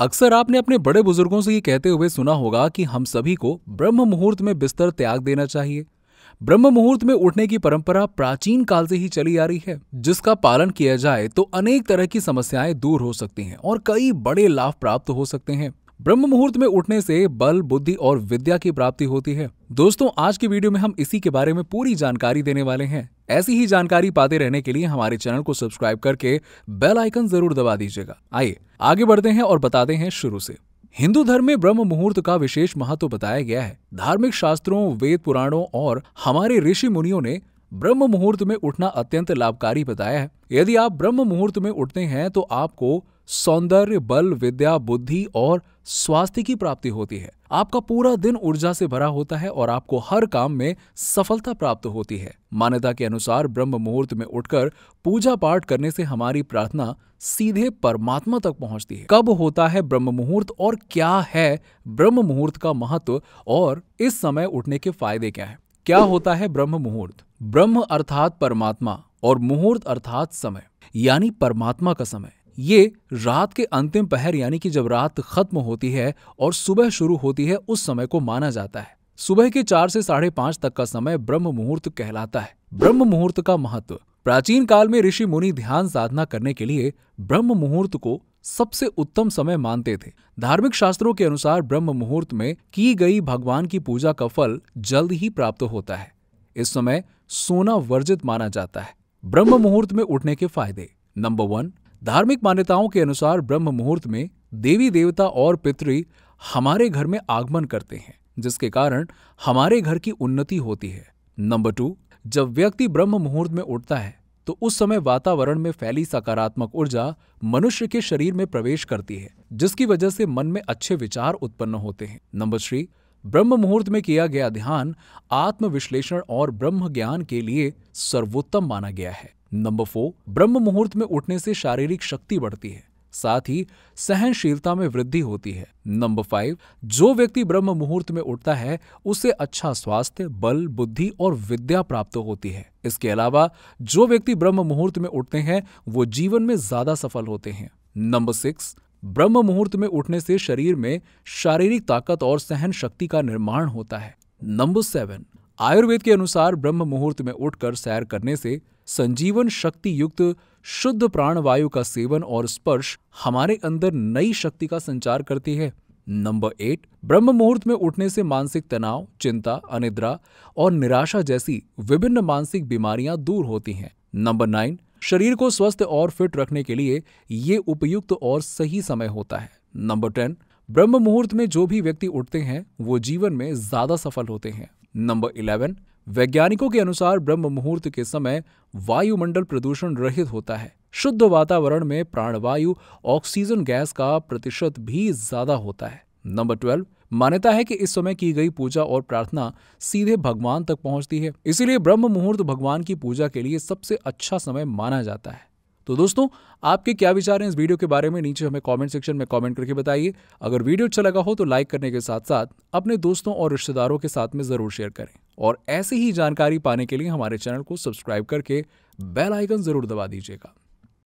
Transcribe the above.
अक्सर आपने अपने बड़े बुजुर्गों से ये कहते हुए सुना होगा कि हम सभी को ब्रह्म मुहूर्त में बिस्तर त्याग देना चाहिए ब्रह्म मुहूर्त में उठने की परंपरा प्राचीन काल से ही चली आ रही है जिसका पालन किया जाए तो अनेक तरह की समस्याएं दूर हो सकती हैं और कई बड़े लाभ प्राप्त हो सकते हैं ब्रह्म मुहूर्त में उठने से बल बुद्धि और विद्या की प्राप्ति होती है दोस्तों आज के वीडियो में हम इसी के बारे में पूरी जानकारी देने वाले हैं ऐसी ही जानकारी पाते रहने के लिए हमारे चैनल को सब्सक्राइब करके बेल आइकन जरूर दबा दीजिएगा आइए आगे बढ़ते हैं और बताते हैं शुरू से हिंदू धर्म में ब्रह्म मुहूर्त का विशेष महत्व बताया गया है धार्मिक शास्त्रों वेद पुराणों और हमारे ऋषि मुनियों ने ब्रह्म मुहूर्त में उठना अत्यंत लाभकारी बताया है यदि आप ब्रह्म मुहूर्त में उठते हैं तो आपको सौंदर्य बल विद्या बुद्धि और स्वास्थ्य की प्राप्ति होती है आपका पूरा दिन ऊर्जा से भरा होता है और आपको हर काम में सफलता प्राप्त होती है मान्यता के अनुसार ब्रह्म मुहूर्त में उठकर पूजा पाठ करने से हमारी प्रार्थना सीधे परमात्मा तक पहुंचती है कब होता है ब्रह्म मुहूर्त और क्या है ब्रह्म मुहूर्त का महत्व और इस समय उठने के फायदे क्या है क्या होता है ब्रह्म मुहूर्त ब्रह्म अर्थात परमात्मा और मुहूर्त अर्थात समय यानी परमात्मा का समय ये रात के अंतिम पहर यानी कि जब रात खत्म होती है और सुबह शुरू होती है उस समय को माना जाता है सुबह के चार से साढ़े पांच तक का समय ब्रह्म मुहूर्त कहलाता है ब्रह्म मुहूर्त का महत्व प्राचीन काल में ऋषि मुनि ध्यान साधना करने के लिए ब्रह्म मुहूर्त को सबसे उत्तम समय मानते थे धार्मिक शास्त्रों के अनुसार ब्रह्म मुहूर्त में की गई भगवान की पूजा का फल जल्द ही प्राप्त होता है इस समय सोना वर्जित माना जाता है ब्रह्म मुहूर्त में उठने के फायदे नंबर वन धार्मिक मान्यताओं के अनुसार ब्रह्म मुहूर्त में देवी देवता और पितृ हमारे घर में आगमन करते हैं जिसके कारण हमारे घर की उन्नति होती है नंबर टू जब व्यक्ति ब्रह्म मुहूर्त में उठता है तो उस समय वातावरण में फैली सकारात्मक ऊर्जा मनुष्य के शरीर में प्रवेश करती है जिसकी वजह से मन में अच्छे विचार उत्पन्न होते हैं नंबर थ्री ब्रह्म मुहूर्त में किया गया ध्यान आत्मविश्लेषण और ब्रह्म ज्ञान के लिए सर्वोत्तम माना गया है नंबर फोर ब्रह्म मुहूर्त में उठने से शारीरिक शक्ति बढ़ती है साथ ही सहनशीलता में वृद्धि होती है नंबर फाइव जो व्यक्ति ब्रह्म मुहूर्त में उठता है उसे अच्छा स्वास्थ्य बल बुद्धि और विद्या प्राप्त होती है इसके अलावा जो व्यक्ति ब्रह्म मुहूर्त में उठते हैं वो जीवन में ज्यादा सफल होते हैं नंबर सिक्स ब्रह्म मुहूर्त में उठने से शरीर में शारीरिक ताकत और सहन शक्ति का निर्माण होता है नंबर सेवन आयुर्वेद के अनुसार ब्रह्म मुहूर्त में उठकर सैर करने से संजीवन शक्ति युक्त शुद्ध प्राणवायु का सेवन और स्पर्श हमारे अंदर नई शक्ति का संचार करती है नंबर एट ब्रह्म मुहूर्त में उठने से मानसिक तनाव चिंता अनिद्रा और निराशा जैसी विभिन्न मानसिक बीमारियां दूर होती हैं नंबर नाइन शरीर को स्वस्थ और फिट रखने के लिए ये उपयुक्त और सही समय होता है नंबर टेन ब्रह्म मुहूर्त में जो भी व्यक्ति उठते हैं वो जीवन में ज्यादा सफल होते हैं नंबर इलेवन वैज्ञानिकों के अनुसार ब्रह्म मुहूर्त के समय वायुमंडल प्रदूषण रहित होता है शुद्ध वातावरण में प्राणवायु ऑक्सीजन गैस का प्रतिशत भी ज्यादा होता है नंबर ट्वेल्व मान्यता है कि इस समय की गई पूजा और प्रार्थना सीधे भगवान तक पहुंचती है इसीलिए ब्रह्म मुहूर्त भगवान की पूजा के लिए सबसे अच्छा समय माना जाता है तो दोस्तों आपके क्या विचार हैं इस वीडियो के बारे में नीचे हमें कॉमेंट सेक्शन में कॉमेंट करके बताइए अगर वीडियो अच्छा लगा हो तो लाइक करने के साथ साथ अपने दोस्तों और रिश्तेदारों के साथ में ज़रूर शेयर करें और ऐसी ही जानकारी पाने के लिए हमारे चैनल को सब्सक्राइब करके बेल आइकन ज़रूर दबा दीजिएगा